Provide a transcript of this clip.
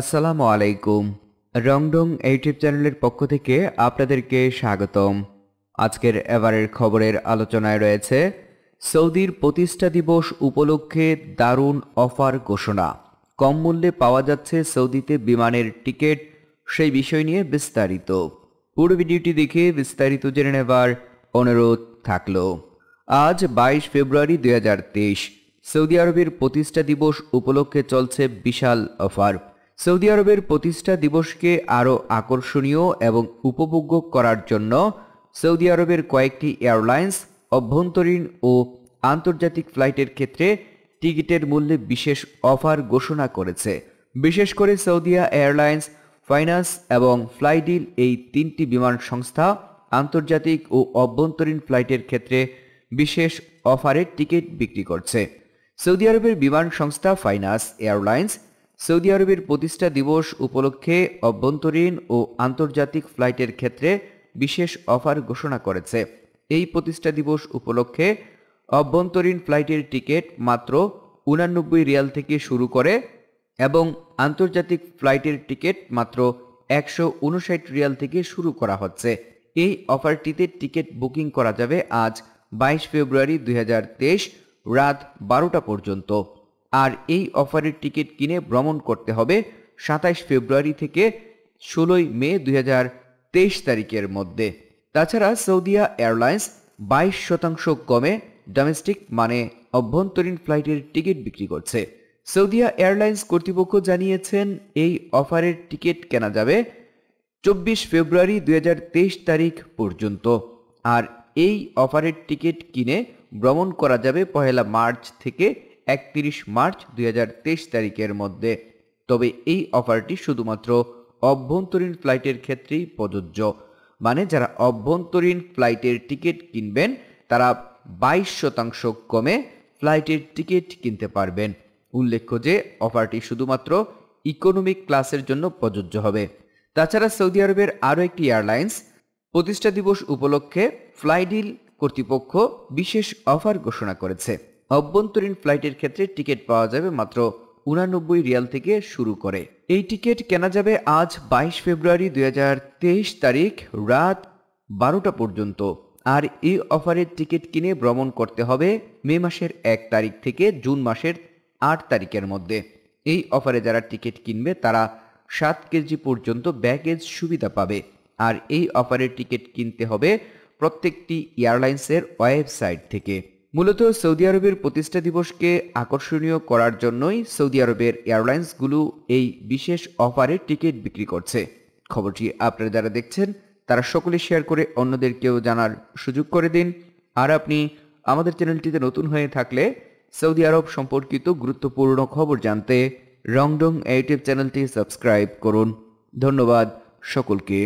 আসসালামু আলাইকুম রংডং ইউটিউব চ্যানেলের পক্ষ থেকে আপনাদেরকে স্বাগতম আজকের এবারের খবরের আলোচনায় রয়েছে সৌদির প্রতিষ্ঠা দিবস উপলক্ষে দারুণ অফার ঘোষণা কম মূল্যে পাওয়া যাচ্ছে সৌদিতে বিমানের টিকিট সেই বিষয় নিয়ে বিস্তারিত পুরো ভিডিওটি দেখে বিস্তারিত জেনে নেবার অনুরোধ থাকলো আজ বাইশ ফেব্রুয়ারি দুই সৌদি আরবের প্রতিষ্ঠা দিবস উপলক্ষে চলছে বিশাল অফার সৌদি আরবের প্রতিষ্ঠা দিবসকে আরও আকর্ষণীয় এবং উপভোগ্য করার জন্য সৌদি আরবের কয়েকটি এয়ারলাইন্স অভ্যন্তরীণ ও আন্তর্জাতিক ফ্লাইটের ক্ষেত্রে টিকিটের মূল্যে বিশেষ অফার ঘোষণা করেছে বিশেষ করে সৌদিয়া এয়ারলাইন্স ফাইন্যান্স এবং ফ্লাইডিল এই তিনটি বিমান সংস্থা আন্তর্জাতিক ও অভ্যন্তরীণ ফ্লাইটের ক্ষেত্রে বিশেষ অফারে টিকিট বিক্রি করছে সৌদি আরবের বিমান সংস্থা ফাইন্যান্স এয়ারলাইন্স সৌদি আরবের প্রতিষ্ঠা দিবস উপলক্ষে অভ্যন্তরীণ ও আন্তর্জাতিক ফ্লাইটের ক্ষেত্রে বিশেষ অফার ঘোষণা করেছে এই প্রতিষ্ঠা দিবস উপলক্ষে অভ্যন্তরীণ ফ্লাইটের টিকিট মাত্র উনানব্বই রিয়াল থেকে শুরু করে এবং আন্তর্জাতিক ফ্লাইটের টিকিট মাত্র একশো উনষাট রিয়াল থেকে শুরু করা হচ্ছে এই অফারটিতে টিকিট বুকিং করা যাবে আজ বাইশ ফেব্রুয়ারি দুই রাত বারোটা পর্যন্ত আর এই অফারের টিকিট কিনে ভ্রমণ করতে হবে সাতাইশ ফেব্রুয়ারি থেকে ষোলোই মে দুই তারিখের মধ্যে তাছাড়া সৌদিয়া এয়ারলাইন্স বাইশ শতাংশ কমে ডোমেস্টিক মানে অভ্যন্তরীণ ফ্লাইটের টিকিট বিক্রি করছে সৌদিয়া এয়ারলাইন্স কর্তৃপক্ষ জানিয়েছেন এই অফারের টিকিট কেনা যাবে চব্বিশ ফেব্রুয়ারি দুই তারিখ পর্যন্ত আর এই অফারের টিকিট কিনে ভ্রমণ করা যাবে পহেলা মার্চ থেকে একত্রিশ মার্চ দুই তারিখের মধ্যে তবে এই অফারটি শুধুমাত্র অভ্যন্তরীণ ফ্লাইটের ক্ষেত্রেই প্রযোজ্য মানে যারা অভ্যন্তরীণ ফ্লাইটের টিকিট কিনবেন তারা বাইশ শতাংশ কমে ফ্লাইটের টিকিট কিনতে পারবেন উল্লেখ্য যে অফারটি শুধুমাত্র ইকোনমিক ক্লাসের জন্য প্রযোজ্য হবে তাছাড়া সৌদি আরবের আরও একটি এয়ারলাইন্স প্রতিষ্ঠা দিবস উপলক্ষে ফ্লাইডিল কর্তৃপক্ষ বিশেষ অফার ঘোষণা করেছে অভ্যন্তরীণ ফ্লাইটের ক্ষেত্রে টিকিট পাওয়া যাবে মাত্র উনানব্বই রিয়াল থেকে শুরু করে এই টিকিট কেনা যাবে আজ বাইশ ফেব্রুয়ারি দুই তারিখ রাত বারোটা পর্যন্ত আর এই অফারের টিকিট কিনে ভ্রমণ করতে হবে মে মাসের এক তারিখ থেকে জুন মাসের আট তারিখের মধ্যে এই অফারে যারা টিকিট কিনবে তারা সাত কেজি পর্যন্ত ব্যাগেজ সুবিধা পাবে আর এই অফারের টিকিট কিনতে হবে প্রত্যেকটি এয়ারলাইন্সের ওয়েবসাইট থেকে মূলত সৌদি আরবের প্রতিষ্ঠা দিবসকে আকর্ষণীয় করার জন্যই সৌদি আরবের এয়ারলাইন্সগুলো এই বিশেষ অফারে টিকিট বিক্রি করছে খবরটি আপনারা যারা দেখছেন তারা সকলে শেয়ার করে অন্যদেরকেও জানার সুযোগ করে দিন আর আপনি আমাদের চ্যানেলটিতে নতুন হয়ে থাকলে সৌদি আরব সম্পর্কিত গুরুত্বপূর্ণ খবর জানতে রংডং ইউটিউব চ্যানেলটি সাবস্ক্রাইব করুন ধন্যবাদ সকলকে